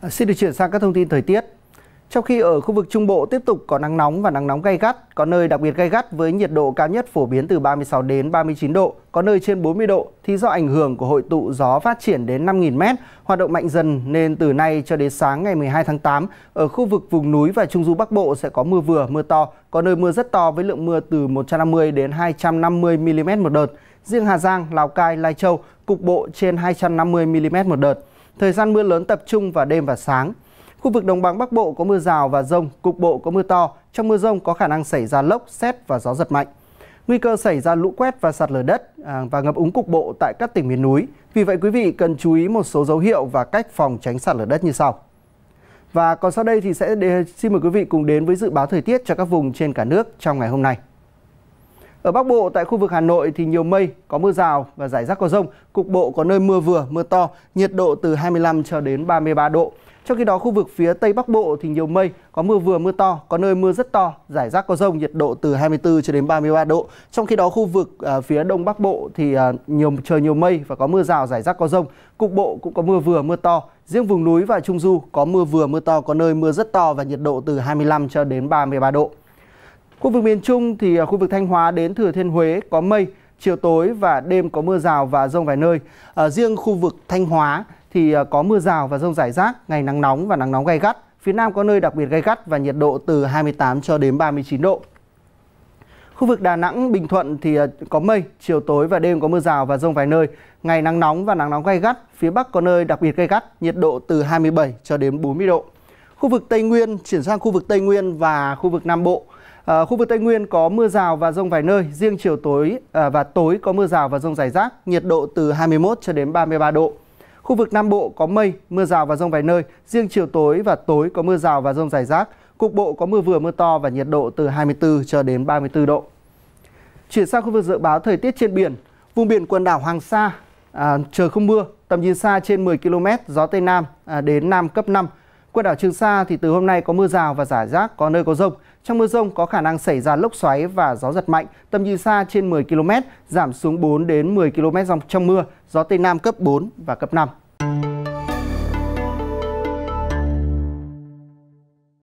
À, xin được chuyển sang các thông tin thời tiết. Trong khi ở khu vực Trung Bộ tiếp tục có nắng nóng và nắng nóng gay gắt, có nơi đặc biệt gay gắt với nhiệt độ cao nhất phổ biến từ 36 đến 39 độ, có nơi trên 40 độ thì do ảnh hưởng của hội tụ gió phát triển đến 5.000m, hoạt động mạnh dần nên từ nay cho đến sáng ngày 12 tháng 8, ở khu vực vùng núi và Trung Du Bắc Bộ sẽ có mưa vừa, mưa to, có nơi mưa rất to với lượng mưa từ 150 đến 250 mm một đợt. Riêng Hà Giang, Lào Cai, Lai Châu, cục bộ trên 250 mm một đợt. Thời gian mưa lớn tập trung vào đêm và sáng. Khu vực đồng bằng Bắc Bộ có mưa rào và rông, cục bộ có mưa to. Trong mưa rông có khả năng xảy ra lốc, xét và gió giật mạnh. Nguy cơ xảy ra lũ quét và sạt lở đất à, và ngập úng cục bộ tại các tỉnh miền núi. Vì vậy quý vị cần chú ý một số dấu hiệu và cách phòng tránh sạt lở đất như sau. Và còn sau đây thì sẽ để, xin mời quý vị cùng đến với dự báo thời tiết cho các vùng trên cả nước trong ngày hôm nay. Ở Bắc Bộ tại khu vực Hà Nội thì nhiều mây, có mưa rào và rải rác có rông, cục bộ có nơi mưa vừa, mưa to, nhiệt độ từ 25 cho đến 33 độ. Trong khi đó khu vực phía Tây Bắc Bộ thì nhiều mây, có mưa vừa mưa to, có nơi mưa rất to, rải rác có rông, nhiệt độ từ 24 cho đến 33 độ. Trong khi đó khu vực uh, phía Đông Bắc Bộ thì uh, nhiều trời nhiều mây và có mưa rào rải rác có rông, cục bộ cũng có mưa vừa mưa to. Riêng vùng núi và trung du có mưa vừa mưa to, có nơi mưa rất to và nhiệt độ từ 25 cho đến 33 độ. Khu vực miền Trung thì à, khu vực Thanh Hóa đến Thừa Thiên Huế có mây, chiều tối và đêm có mưa rào và rông vài nơi. À, riêng khu vực Thanh Hóa thì à, có mưa rào và rông rải rác, ngày nắng nóng và nắng nóng gay gắt. Phía Nam có nơi đặc biệt gay gắt và nhiệt độ từ 28 cho đến 39 độ. Khu vực Đà Nẵng, Bình Thuận thì à, có mây, chiều tối và đêm có mưa rào và rông vài nơi. Ngày nắng nóng và nắng nóng gay gắt, phía Bắc có nơi đặc biệt gay gắt, nhiệt độ từ 27 cho đến 40 độ. Khu vực Tây Nguyên chuyển sang khu vực Tây Nguyên và khu vực Nam Bộ À, khu vực Tây Nguyên có mưa rào và rông vài nơi, riêng chiều tối à, và tối có mưa rào và rông rải rác, nhiệt độ từ 21 cho đến 33 độ. Khu vực Nam Bộ có mây, mưa rào và rông vài nơi, riêng chiều tối và tối có mưa rào và rông rải rác, cục bộ có mưa vừa mưa to và nhiệt độ từ 24 cho đến 34 độ. Chuyển sang khu vực dự báo thời tiết trên biển, vùng biển quần đảo Hoàng Sa à, trời không mưa, tầm nhìn xa trên 10 km, gió Tây Nam à, đến Nam cấp 5, Quần đảo Trường Sa thì từ hôm nay có mưa rào và rải rác có nơi có rông. Trong mưa rông có khả năng xảy ra lốc xoáy và gió giật mạnh, tầm nhìn xa trên 10 km, giảm xuống 4 đến 10 km trong mưa, gió Tây Nam cấp 4 và cấp 5.